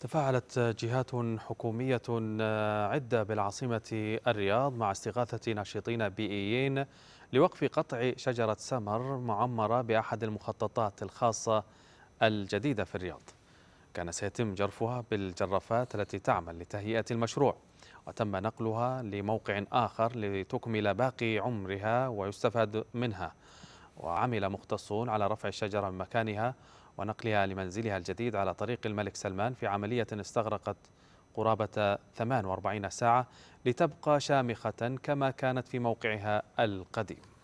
تفاعلت جهات حكومية عدة بالعاصمة الرياض مع استغاثة ناشطين بيئيين لوقف قطع شجرة سمر معمرة بأحد المخططات الخاصة الجديدة في الرياض كان سيتم جرفها بالجرافات التي تعمل لتهيئة المشروع وتم نقلها لموقع آخر لتكمل باقي عمرها ويستفاد منها وعمل مختصون على رفع الشجرة من مكانها ونقلها لمنزلها الجديد على طريق الملك سلمان في عملية استغرقت قرابة 48 ساعة لتبقى شامخة كما كانت في موقعها القديم